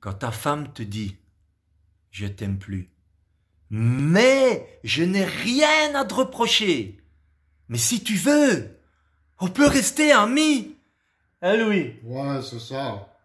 Quand ta femme te dit je t'aime plus, mais je n'ai rien à te reprocher. Mais si tu veux, on peut rester amis. Hein, Louis Ouais, c'est ça.